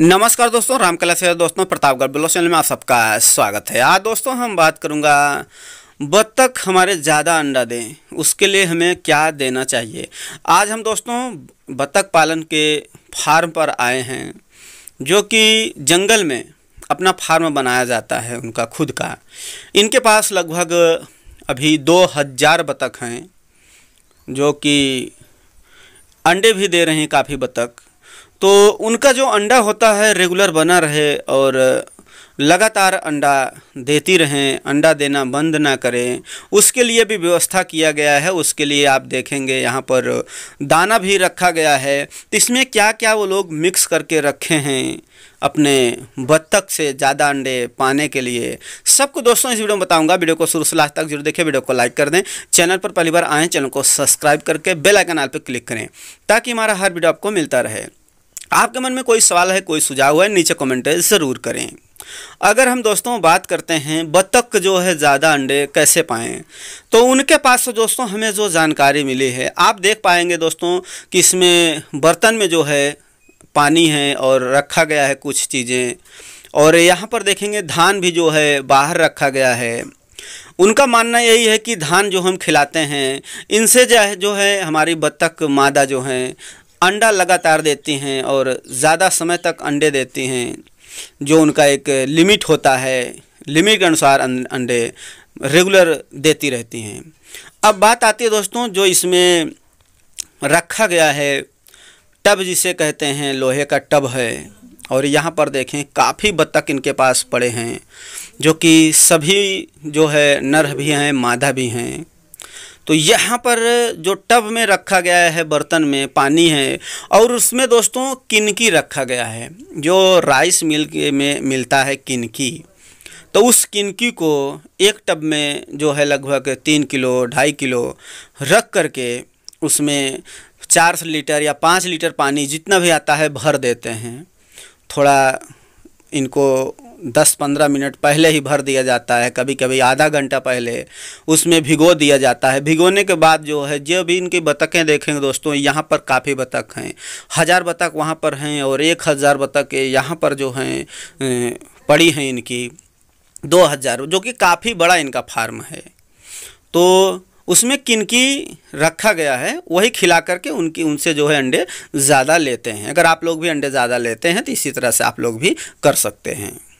नमस्कार दोस्तों राम से दोस्तों प्रतापगढ़ ब्लॉक चैनल में आप सबका स्वागत है आज दोस्तों हम बात करूंगा बत्तख हमारे ज़्यादा अंडा दें उसके लिए हमें क्या देना चाहिए आज हम दोस्तों बत्तख पालन के फार्म पर आए हैं जो कि जंगल में अपना फार्म बनाया जाता है उनका खुद का इनके पास लगभग अभी दो हज़ार बत्तख हैं जो कि अंडे भी दे रहे हैं काफ़ी बत्तख तो उनका जो अंडा होता है रेगुलर बना रहे और लगातार अंडा देती रहें अंडा देना बंद ना करें उसके लिए भी व्यवस्था किया गया है उसके लिए आप देखेंगे यहाँ पर दाना भी रखा गया है तो इसमें क्या क्या वो लोग मिक्स करके रखे हैं अपने बत्तख से ज़्यादा अंडे पाने के लिए सबको दोस्तों इस वीडियो में बताऊंगा वीडियो को शुरू से लास्ट तक जरूर देखें वीडियो को लाइक कर दें चैनल पर पहली बार आएँ चैनल को सब्सक्राइब करके बेल आइकन आल पर क्लिक करें ताकि हमारा हर वीडियो आपको मिलता रहे आपके मन में कोई सवाल है कोई सुझाव है नीचे कमेंट ज़रूर करें अगर हम दोस्तों बात करते हैं बतख जो है ज़्यादा अंडे कैसे पाएँ तो उनके पास से तो दोस्तों हमें जो जानकारी मिली है आप देख पाएंगे दोस्तों कि इसमें बर्तन में जो है पानी है और रखा गया है कुछ चीज़ें और यहाँ पर देखेंगे धान भी जो है बाहर रखा गया है उनका मानना यही है कि धान जो हम खिलाते हैं इनसे जो है जो है हमारी बत्तख मादा जो हैं अंडा लगातार देती हैं और ज़्यादा समय तक अंडे देती हैं जो उनका एक लिमिट होता है लिमिट के अनुसार अं-, अंडे रेगुलर देती रहती हैं अब बात आती है दोस्तों जो इसमें रखा गया है टब जिसे कहते हैं लोहे का टब है और यहाँ पर देखें काफ़ी बत्तख इनके पास पड़े हैं जो कि सभी जो है नर भी हैं मादा भी हैं तो यहाँ पर जो टब में रखा गया है बर्तन में पानी है और उसमें दोस्तों किनकी रखा गया है जो राइस मिल में मिलता है किनकी तो उस किनकी को एक टब में जो है लगभग तीन किलो ढाई किलो रख करके उसमें चार लीटर या पाँच लीटर पानी जितना भी आता है भर देते हैं थोड़ा इनको दस पंद्रह मिनट पहले ही भर दिया जाता है कभी कभी आधा घंटा पहले उसमें भिगो दिया जाता है भिगोने के बाद जो है जो भी इनकी बतखें देखेंगे दोस्तों यहाँ पर काफ़ी बतख हैं हज़ार बतख वहाँ पर हैं और एक हज़ार बतख यहाँ पर जो हैं पड़ी हैं इनकी दो हज़ार जो कि काफ़ी बड़ा इनका फार्म है तो उसमें किनकी रखा गया है वही खिला करके उनकी उनसे जो है अंडे ज़्यादा लेते हैं अगर आप लोग भी अंडे ज़्यादा लेते हैं तो इसी तरह से आप लोग भी कर सकते हैं